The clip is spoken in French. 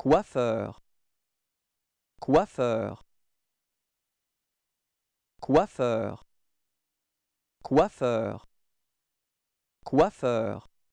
coiffeur coiffeur coiffeur coiffeur coiffeur